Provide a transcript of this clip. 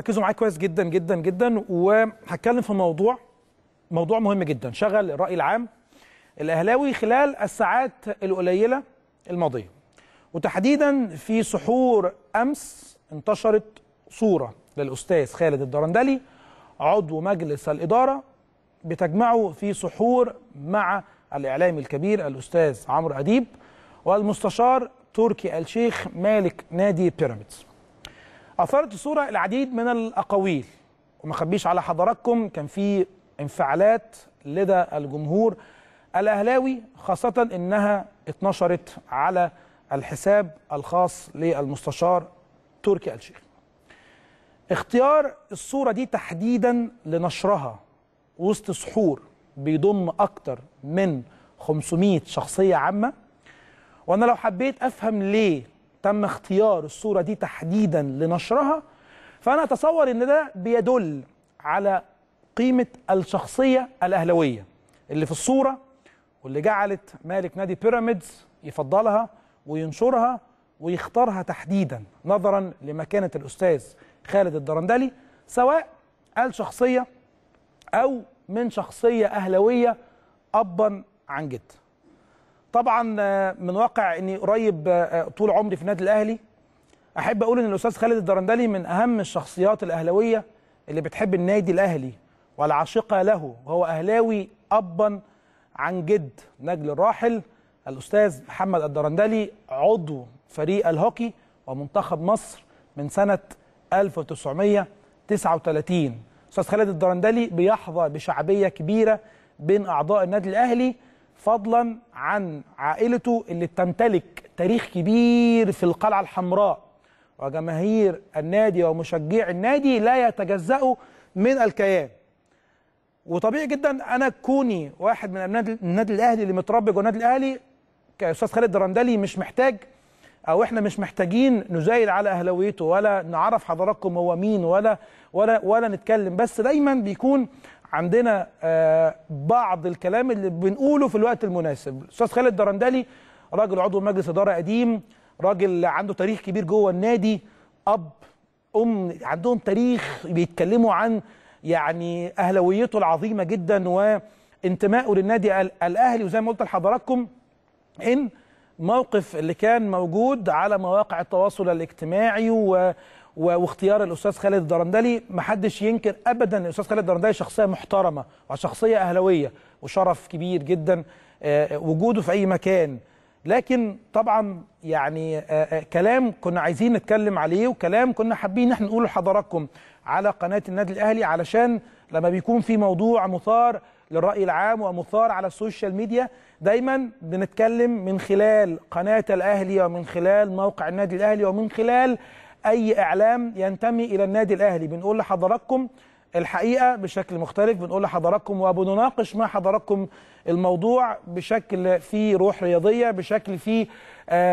ركزوا معايا كويس جدا جدا جدا وهتكلم في موضوع موضوع مهم جدا شغل الراي العام الاهلاوي خلال الساعات القليله الماضيه وتحديدا في سحور امس انتشرت صوره للاستاذ خالد الدرندلي عضو مجلس الاداره بتجمعه في سحور مع الاعلامي الكبير الاستاذ عمرو اديب والمستشار تركي الشيخ مالك نادي بيراميدز اثارت الصوره العديد من الاقاويل وما اخبيش على حضراتكم كان في انفعالات لدى الجمهور الاهلاوي خاصه انها اتنشرت على الحساب الخاص للمستشار تركي الشيخ اختيار الصوره دي تحديدا لنشرها وسط سحور بيضم اكتر من 500 شخصيه عامه وانا لو حبيت افهم ليه تم اختيار الصورة دي تحديدا لنشرها فأنا أتصور أن ده بيدل على قيمة الشخصية الأهلوية اللي في الصورة واللي جعلت مالك نادي بيراميدز يفضلها وينشرها ويختارها تحديدا نظرا لمكانة الأستاذ خالد الدرندلي سواء قال شخصية أو من شخصية أهلوية أبا عن جد طبعا آه، من واقع اني قريب آه، آه، طول عمري في النادي الاهلي احب اقول ان الاستاذ خالد الدرندلي من اهم الشخصيات الاهلاويه اللي بتحب النادي الاهلي والعاشقه له وهو اهلاوي ابا عن جد نجل الراحل الاستاذ محمد الدرندلي عضو فريق الهوكي ومنتخب مصر من سنه 1939 استاذ خالد الدرندلي بيحظى بشعبيه كبيره بين اعضاء النادي الاهلي فضلا عن عائلته اللي بتمتلك تاريخ كبير في القلعة الحمراء وجماهير النادي ومشجعي النادي لا يتجزأوا من الكيان وطبيعي جدا انا كوني واحد من النادي, النادي الاهلي اللي متربي جوه النادي الاهلي كاستاذ خالد الدرندلي مش محتاج او احنا مش محتاجين نزايد على اهلاويته ولا نعرف حضراتكم هو مين ولا ولا ولا نتكلم بس دايما بيكون عندنا آه، بعض الكلام اللي بنقوله في الوقت المناسب الاستاذ خالد درندلي راجل عضو مجلس اداره قديم راجل عنده تاريخ كبير جوه النادي اب ام عندهم تاريخ بيتكلموا عن يعني اهلاويته العظيمه جدا وانتمائه للنادي الاهلي وزي ما قلت لحضراتكم ان موقف اللي كان موجود على مواقع التواصل الاجتماعي و واختيار الاستاذ خالد الدرندلي محدش ينكر ابدا ان الاستاذ خالد الدرندلي شخصيه محترمه وشخصيه اهلاويه وشرف كبير جدا آه، وجوده في اي مكان لكن طبعا يعني آه، آه، كلام كنا عايزين نتكلم عليه وكلام كنا حابين احنا نقوله لحضراتكم على قناه النادي الاهلي علشان لما بيكون في موضوع مثار للرأي العام ومثار على السوشيال ميديا دايما بنتكلم من خلال قناة الأهلي ومن خلال موقع النادي الأهلي ومن خلال اي اعلام ينتمي الى النادي الاهلي بنقول لحضراتكم الحقيقه بشكل مختلف بنقول لحضراتكم وبنناقش مع حضراتكم الموضوع بشكل فيه روح رياضيه بشكل فيه آه